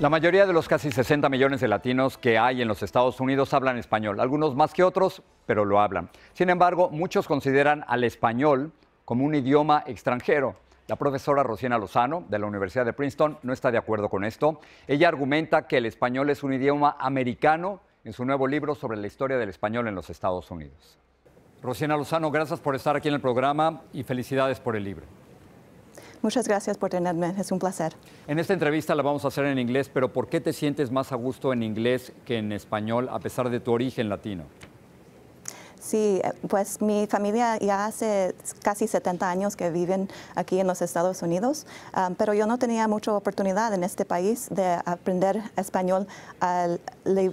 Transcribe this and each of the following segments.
La mayoría de los casi 60 millones de latinos que hay en los Estados Unidos hablan español, algunos más que otros, pero lo hablan. Sin embargo, muchos consideran al español como un idioma extranjero. La profesora Rosina Lozano de la Universidad de Princeton no está de acuerdo con esto. Ella argumenta que el español es un idioma americano en su nuevo libro sobre la historia del español en los Estados Unidos. Rosina Lozano, gracias por estar aquí en el programa y felicidades por el libro. Muchas gracias por tenerme, es un placer. En esta entrevista la vamos a hacer en inglés, pero ¿por qué te sientes más a gusto en inglés que en español a pesar de tu origen latino? Sí, pues mi familia ya hace casi 70 años que viven aquí en los Estados Unidos, ah, pero yo no tenía mucha oportunidad en este país de aprender español al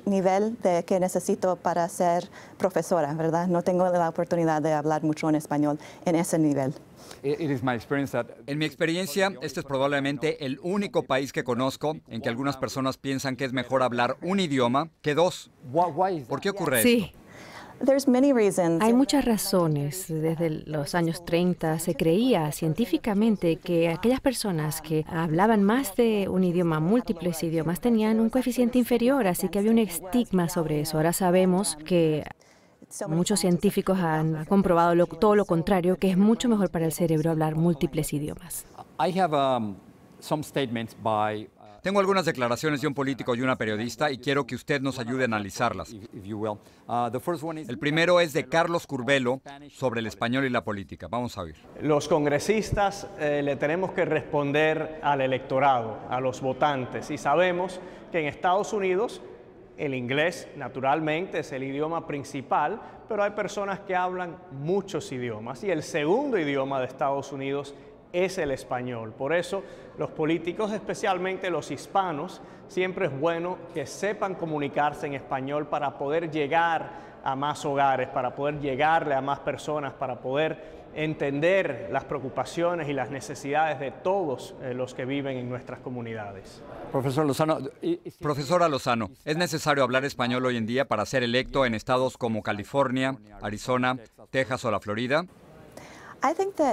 nivel de que necesito para ser profesora, ¿verdad? No tengo la oportunidad de hablar mucho en español en ese nivel. En mi experiencia, este es probablemente el único país que conozco en que algunas personas piensan que es mejor hablar un idioma que dos. ¿Por qué ocurre sí. Hay muchas razones. Desde los años 30 se creía científicamente que aquellas personas que hablaban más de un idioma, múltiples idiomas, tenían un coeficiente inferior, así que había un estigma sobre eso. Ahora sabemos que Muchos científicos han comprobado todo lo contrario, que es mucho mejor para el cerebro hablar múltiples idiomas. Um, tengo algunas declaraciones de un político y una periodista y quiero que usted nos ayude a analizarlas. Uh, el primero es de Carlos Curbelo sobre el español y la política. Vamos a ver. Los congresistas eh, le tenemos que responder al electorado, a los votantes, y sabemos que en Estados Unidos el inglés, naturalmente, es el idioma principal, pero hay personas que hablan muchos idiomas y el segundo idioma de Estados Unidos es el español. Por eso los políticos, especialmente los hispanos, siempre es bueno que sepan comunicarse en español para poder llegar a más hogares, para poder llegarle a más personas, para poder entender las preocupaciones y las necesidades de todos eh, los que viven en nuestras comunidades. Profesor Lozano, profesora Lozano, ¿es necesario hablar español hoy en día para ser electo en estados como California, Arizona, Texas o la Florida?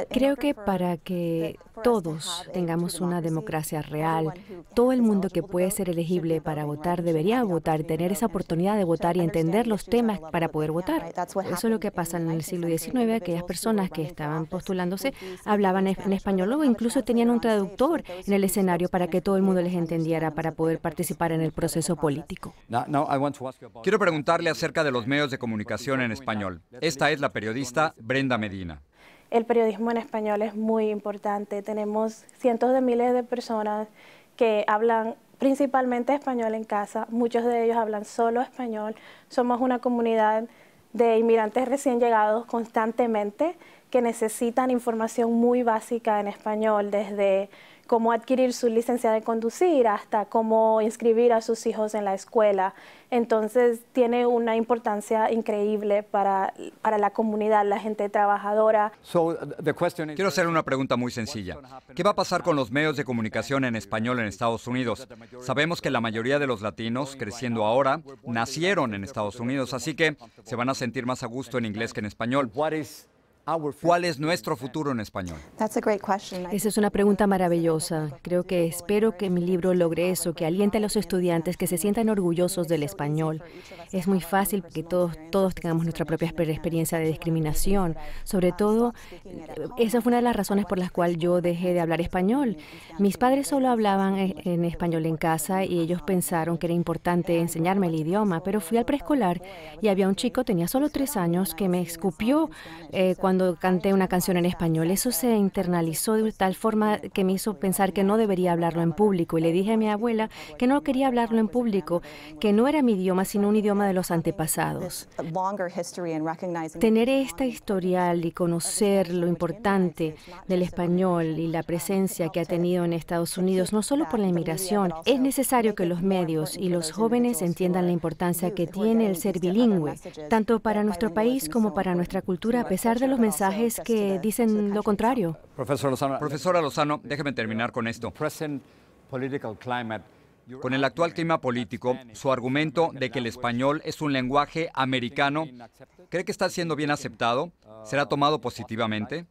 Creo que para que todos tengamos una democracia real, todo el mundo que puede ser elegible para votar debería votar tener esa oportunidad de votar y entender los temas para poder votar. Eso es lo que pasa en el siglo XIX. Aquellas personas que estaban postulándose hablaban en español o incluso tenían un traductor en el escenario para que todo el mundo les entendiera para poder participar en el proceso político. Quiero preguntarle acerca de los medios de comunicación en español. Esta es la periodista Brenda Medina el periodismo en español es muy importante. Tenemos cientos de miles de personas que hablan principalmente español en casa, muchos de ellos hablan solo español. Somos una comunidad de inmigrantes recién llegados constantemente que necesitan información muy básica en español, desde cómo adquirir su licencia de conducir hasta cómo inscribir a sus hijos en la escuela. Entonces tiene una importancia increíble para, para la comunidad, la gente trabajadora. Quiero hacer una pregunta muy sencilla. ¿Qué va a pasar con los medios de comunicación en español en Estados Unidos? Sabemos que la mayoría de los latinos creciendo ahora nacieron en Estados Unidos, así que se van a sentir más a gusto en inglés que en español. ¿Cuál es nuestro futuro en español? Esa es una pregunta maravillosa. Creo que espero que mi libro logre eso, que aliente a los estudiantes que se sientan orgullosos del español. Es muy fácil que todos, todos tengamos nuestra propia experiencia de discriminación. Sobre todo, esa fue una de las razones por las cuales yo dejé de hablar español. Mis padres solo hablaban e-, en español en casa y ellos pensaron que era importante enseñarme el idioma, pero fui al preescolar y había un chico, tenía solo tres años, que me escupió eh, cuando cuando canté una canción en español. Eso se internalizó de tal forma que me hizo pensar que no debería hablarlo en público. Y le dije a mi abuela que no quería hablarlo en público, que no era mi idioma, sino un idioma de los antepasados. Tener esta historial y conocer lo importante del español y la presencia que ha tenido en Estados Unidos, no solo por la inmigración, es necesario que los medios y los jóvenes entiendan la importancia que tiene el ser bilingüe, tanto para nuestro país como para nuestra cultura, a pesar de los mensajes que dicen lo contrario. Profesora Lozano, Profesora Lozano déjeme terminar con esto. Con el actual clima político, su argumento de que el español es un lenguaje americano, ¿cree que está siendo bien aceptado? ¿Será tomado positivamente?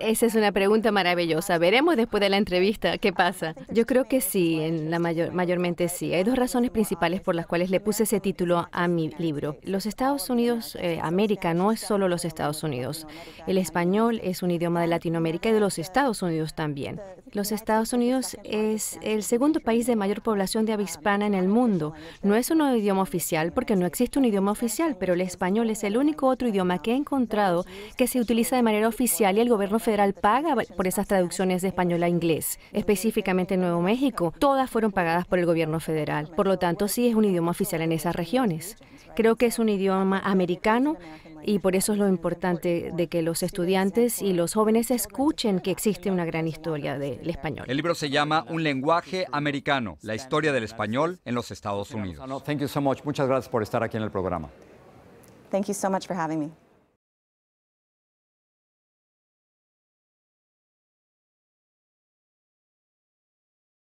Esa es una pregunta maravillosa. Veremos después de la entrevista qué pasa. Yo creo que sí, en la mayor, mayormente sí. Hay dos razones principales por las cuales le puse ese título a mi libro. Los Estados Unidos, eh, América, no es solo los Estados Unidos. El español es un idioma de Latinoamérica y de los Estados Unidos también. Los Estados Unidos es el segundo país de mayor población de habla hispana en el mundo. No es un idioma oficial porque no existe un idioma oficial, pero el español es el único otro idioma que he encontrado que se utiliza de manera oficial y el gobierno federal paga por esas traducciones de español a inglés, específicamente en Nuevo México. Todas fueron pagadas por el gobierno federal. Por lo tanto, sí es un idioma oficial en esas regiones. Creo que es un idioma americano y por eso es lo importante de que los estudiantes y los jóvenes escuchen que existe una gran historia del español. El libro se llama Un lenguaje americano, la historia del español en los Estados Unidos. Thank you so much. Muchas gracias por estar aquí en el programa. Thank you so much for having me.